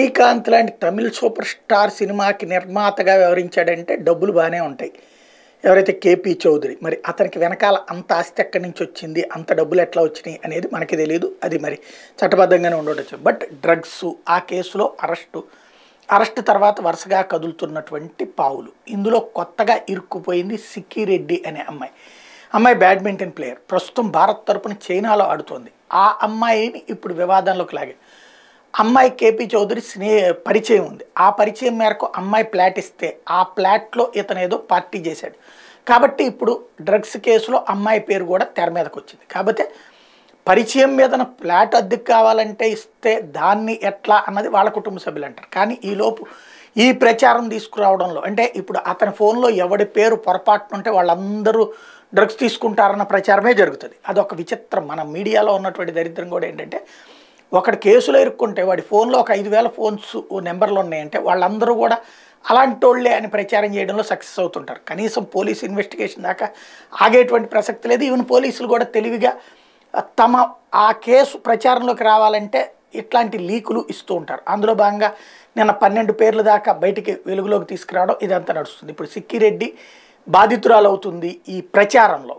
శ్రీకాంత్ లాంటి తమిళ super star సినిమాకి నిర్మాతగా వ్యవహరించాడంటే డబ్బులు బాగానే ఉంటాయి ఎవరైతే కేపీ చౌదరి మరి అతనికి వెనకాల అంత ఆస్తి ఎక్కడి నుంచి వచ్చింది అంత డబ్బులు ఎట్లా వచ్చినాయి అనేది మనకి తెలియదు అది మరి చట్టబద్ధంగానే ఉండవచ్చు బట్ డ్రగ్స్ ఆ కేసులో అరెస్టు అరెస్ట్ తర్వాత వరుసగా కదులుతున్నటువంటి పావులు ఇందులో కొత్తగా ఇరుక్కుపోయింది సిక్కిరెడ్డి అనే అమ్మాయి అమ్మాయి బ్యాడ్మింటన్ ప్లేయర్ ప్రస్తుతం భారత్ తరపున చైనాలో ఆడుతోంది ఆ అమ్మాయిని ఇప్పుడు వివాదంలోకి లాగే అమ్మాయి కేపీ చౌదరి స్నేహ పరిచయం ఉంది ఆ పరిచయం మేరకు అమ్మాయి ప్లాట్ ఇస్తే ఆ ప్లాట్లో ఇతను ఏదో పార్టీ చేశాడు కాబట్టి ఇప్పుడు డ్రగ్స్ కేసులో అమ్మాయి పేరు కూడా తెర మీదకి వచ్చింది కాబట్టి పరిచయం మీద ప్లాట్ అద్దెకు కావాలంటే ఇస్తే దాన్ని ఎట్లా అన్నది వాళ్ళ కుటుంబ సభ్యులు అంటారు కానీ ఈలోపు ఈ ప్రచారం తీసుకురావడంలో అంటే ఇప్పుడు అతని ఫోన్లో ఎవడి పేరు పొరపాటున ఉంటే వాళ్ళందరూ డ్రగ్స్ తీసుకుంటారన్న ప్రచారమే జరుగుతుంది అదొక విచిత్రం మన మీడియాలో ఉన్నటువంటి దరిద్రం కూడా ఏంటంటే ఒకటి కేసులో ఇరుక్కుంటే వాడి ఫోన్లో ఒక ఐదు వేల ఫోన్స్ నెంబర్లు ఉన్నాయంటే వాళ్ళందరూ కూడా అలాంటి వాళ్ళే అని ప్రచారం చేయడంలో సక్సెస్ అవుతుంటారు కనీసం పోలీసు ఇన్వెస్టిగేషన్ దాకా ఆగేటువంటి ప్రసక్తి లేదు ఈవెన్ పోలీసులు కూడా తెలివిగా తమ ఆ కేసు ప్రచారంలోకి రావాలంటే ఇట్లాంటి లీకులు ఇస్తూ ఉంటారు అందులో భాగంగా నిన్న పన్నెండు పేర్లు దాకా బయటికి వెలుగులోకి తీసుకురావడం ఇదంతా నడుస్తుంది ఇప్పుడు సిక్కిరెడ్డి బాధితురాలవుతుంది ఈ ప్రచారంలో